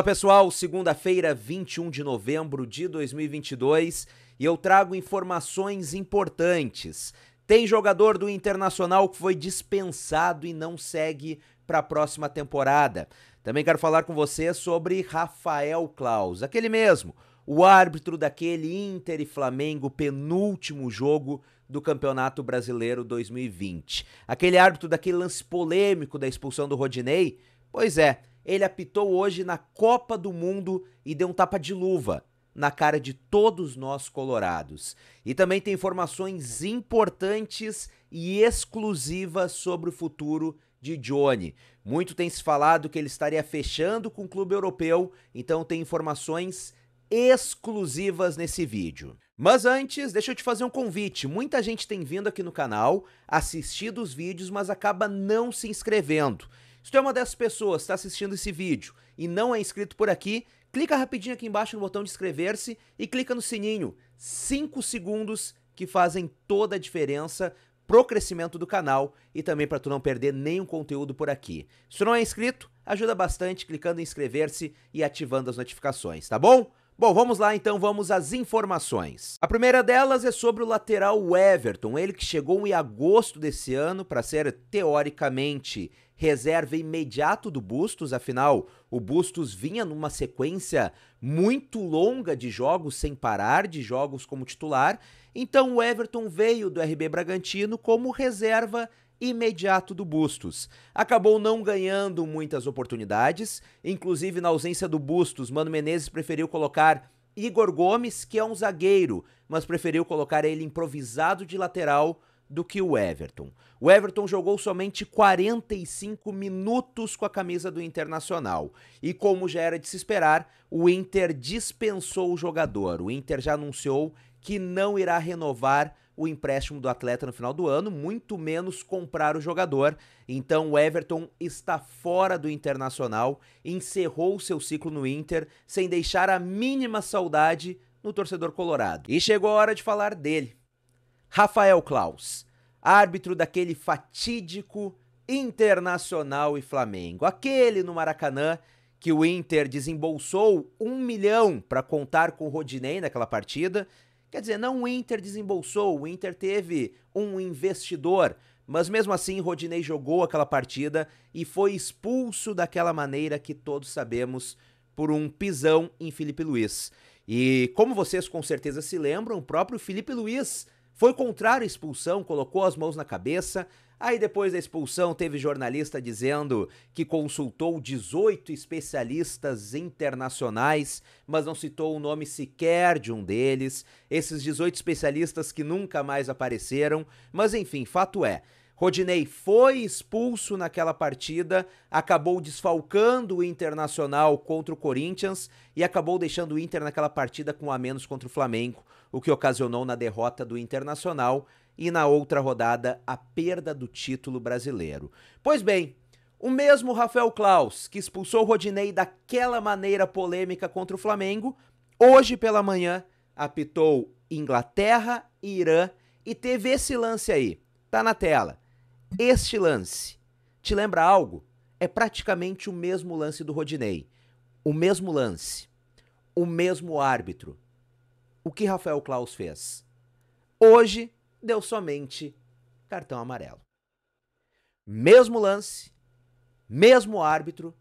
Fala pessoal, segunda-feira, 21 de novembro de 2022 e eu trago informações importantes. Tem jogador do Internacional que foi dispensado e não segue para a próxima temporada. Também quero falar com você sobre Rafael Claus, aquele mesmo, o árbitro daquele Inter e Flamengo penúltimo jogo do Campeonato Brasileiro 2020. Aquele árbitro daquele lance polêmico da expulsão do Rodinei. Pois é, ele apitou hoje na Copa do Mundo e deu um tapa de luva na cara de todos nós colorados. E também tem informações importantes e exclusivas sobre o futuro de Johnny. Muito tem se falado que ele estaria fechando com o clube europeu, então tem informações exclusivas nesse vídeo. Mas antes, deixa eu te fazer um convite. Muita gente tem vindo aqui no canal, assistido os vídeos, mas acaba não se inscrevendo. Se tu é uma dessas pessoas que está assistindo esse vídeo e não é inscrito por aqui, clica rapidinho aqui embaixo no botão de inscrever-se e clica no sininho. 5 segundos que fazem toda a diferença pro crescimento do canal e também para tu não perder nenhum conteúdo por aqui. Se tu não é inscrito, ajuda bastante clicando em inscrever-se e ativando as notificações, tá bom? Bom, vamos lá então, vamos às informações. A primeira delas é sobre o lateral Everton, ele que chegou em agosto desse ano para ser teoricamente reserva imediato do Bustos, afinal, o Bustos vinha numa sequência muito longa de jogos sem parar, de jogos como titular, então o Everton veio do RB Bragantino como reserva imediato do Bustos. Acabou não ganhando muitas oportunidades, inclusive na ausência do Bustos, Mano Menezes preferiu colocar Igor Gomes, que é um zagueiro, mas preferiu colocar ele improvisado de lateral do que o Everton. O Everton jogou somente 45 minutos com a camisa do Internacional. E como já era de se esperar, o Inter dispensou o jogador. O Inter já anunciou que não irá renovar o empréstimo do atleta no final do ano, muito menos comprar o jogador. Então o Everton está fora do Internacional, encerrou seu ciclo no Inter sem deixar a mínima saudade no torcedor colorado. E chegou a hora de falar dele. Rafael Klaus, árbitro daquele fatídico Internacional e Flamengo, aquele no Maracanã que o Inter desembolsou um milhão para contar com o Rodinei naquela partida Quer dizer, não o Inter desembolsou, o Inter teve um investidor, mas mesmo assim Rodinei jogou aquela partida e foi expulso daquela maneira que todos sabemos por um pisão em Felipe Luiz. E como vocês com certeza se lembram, o próprio Felipe Luiz foi contrário à expulsão, colocou as mãos na cabeça, Aí depois da expulsão, teve jornalista dizendo que consultou 18 especialistas internacionais, mas não citou o nome sequer de um deles. Esses 18 especialistas que nunca mais apareceram, mas enfim, fato é. Rodinei foi expulso naquela partida, acabou desfalcando o Internacional contra o Corinthians e acabou deixando o Inter naquela partida com a menos contra o Flamengo, o que ocasionou na derrota do Internacional e na outra rodada a perda do título brasileiro. Pois bem, o mesmo Rafael Klaus, que expulsou Rodinei daquela maneira polêmica contra o Flamengo, hoje pela manhã apitou Inglaterra e Irã e teve esse lance aí. Tá na tela. Este lance. Te lembra algo? É praticamente o mesmo lance do Rodinei. O mesmo lance. O mesmo árbitro. O que Rafael Klaus fez? Hoje, deu somente cartão amarelo. Mesmo lance, mesmo árbitro,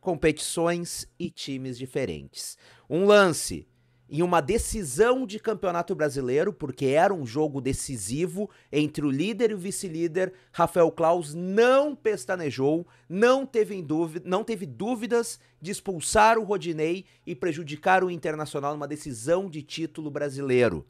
competições e times diferentes. Um lance em uma decisão de campeonato brasileiro, porque era um jogo decisivo entre o líder e o vice-líder, Rafael Claus não pestanejou, não teve, dúvida, não teve dúvidas de expulsar o Rodinei e prejudicar o Internacional numa decisão de título brasileiro.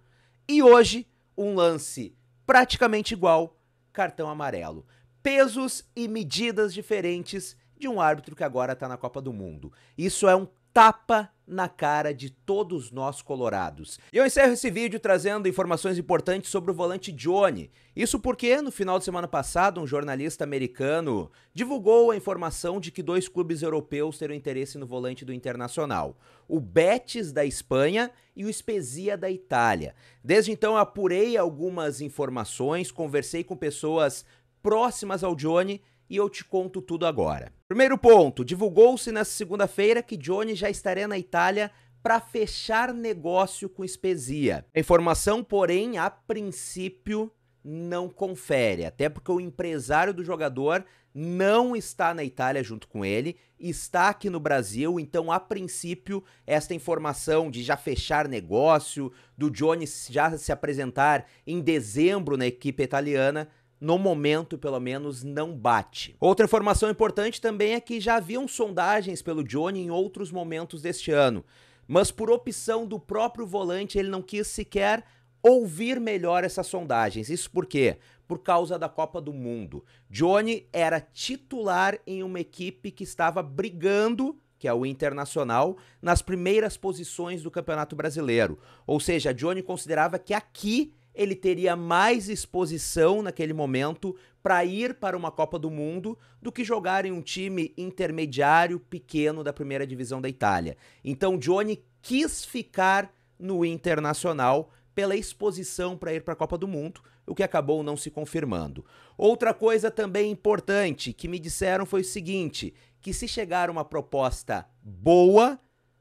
E hoje, um lance praticamente igual, cartão amarelo. Pesos e medidas diferentes de um árbitro que agora está na Copa do Mundo. Isso é um tapa na cara de todos nós colorados. E eu encerro esse vídeo trazendo informações importantes sobre o volante Johnny. Isso porque, no final de semana passado, um jornalista americano divulgou a informação de que dois clubes europeus terão interesse no volante do Internacional. O Betis, da Espanha, e o Spezia, da Itália. Desde então, apurei algumas informações, conversei com pessoas próximas ao Johnny e eu te conto tudo agora. Primeiro ponto: divulgou-se nesta segunda-feira que Johnny já estaria na Itália para fechar negócio com Espesia. A informação, porém, a princípio não confere, até porque o empresário do jogador não está na Itália junto com ele, está aqui no Brasil, então a princípio esta informação de já fechar negócio, do Jones já se apresentar em dezembro na equipe italiana no momento pelo menos, não bate. Outra informação importante também é que já haviam sondagens pelo Johnny em outros momentos deste ano, mas por opção do próprio volante ele não quis sequer ouvir melhor essas sondagens. Isso por quê? Por causa da Copa do Mundo. Johnny era titular em uma equipe que estava brigando que é o Internacional, nas primeiras posições do Campeonato Brasileiro. Ou seja, Johnny considerava que aqui ele teria mais exposição naquele momento para ir para uma Copa do Mundo do que jogar em um time intermediário pequeno da primeira divisão da Itália. Então Johnny quis ficar no Internacional pela exposição para ir para a Copa do Mundo, o que acabou não se confirmando. Outra coisa também importante que me disseram foi o seguinte, que se chegar uma proposta boa,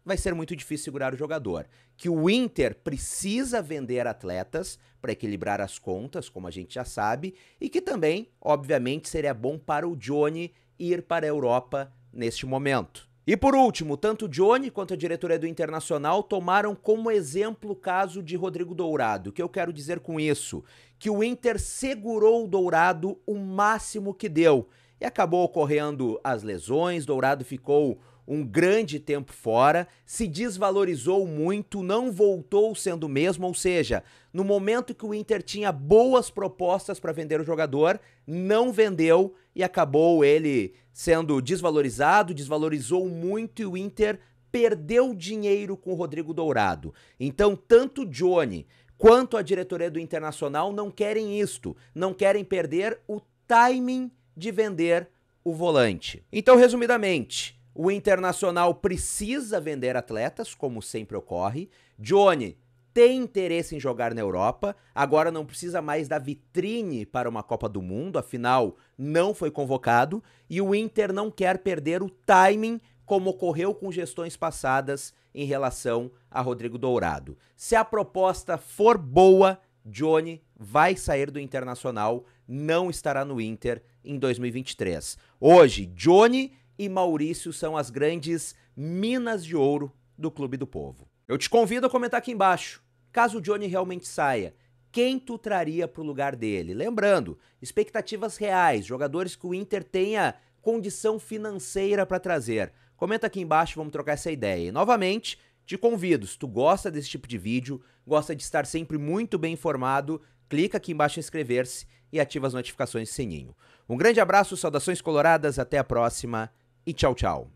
vai ser muito difícil segurar o jogador. Que o Inter precisa vender atletas para equilibrar as contas, como a gente já sabe, e que também, obviamente, seria bom para o Johnny ir para a Europa neste momento. E por último, tanto Johnny quanto a diretoria do Internacional tomaram como exemplo o caso de Rodrigo Dourado. O que eu quero dizer com isso? Que o Inter segurou o Dourado o máximo que deu. E acabou ocorrendo as lesões, Dourado ficou um grande tempo fora, se desvalorizou muito, não voltou sendo o mesmo, ou seja, no momento que o Inter tinha boas propostas para vender o jogador, não vendeu e acabou ele sendo desvalorizado, desvalorizou muito e o Inter perdeu dinheiro com o Rodrigo Dourado. Então, tanto Johnny quanto a diretoria do Internacional não querem isto, não querem perder o timing de vender o volante. Então, resumidamente, o Internacional precisa vender atletas, como sempre ocorre. Johnny tem interesse em jogar na Europa, agora não precisa mais da vitrine para uma Copa do Mundo, afinal não foi convocado. E o Inter não quer perder o timing, como ocorreu com gestões passadas em relação a Rodrigo Dourado. Se a proposta for boa, Johnny vai sair do Internacional, não estará no Inter em 2023. Hoje, Johnny e Maurício são as grandes minas de ouro do Clube do Povo. Eu te convido a comentar aqui embaixo. Caso o Johnny realmente saia, quem tu traria pro lugar dele? Lembrando, expectativas reais, jogadores que o Inter tenha condição financeira para trazer. Comenta aqui embaixo, vamos trocar essa ideia. E novamente, te convido, se tu gosta desse tipo de vídeo, gosta de estar sempre muito bem informado, clica aqui embaixo em inscrever-se e ativa as notificações sininho. Um grande abraço, saudações coloradas, até a próxima e tchau, tchau.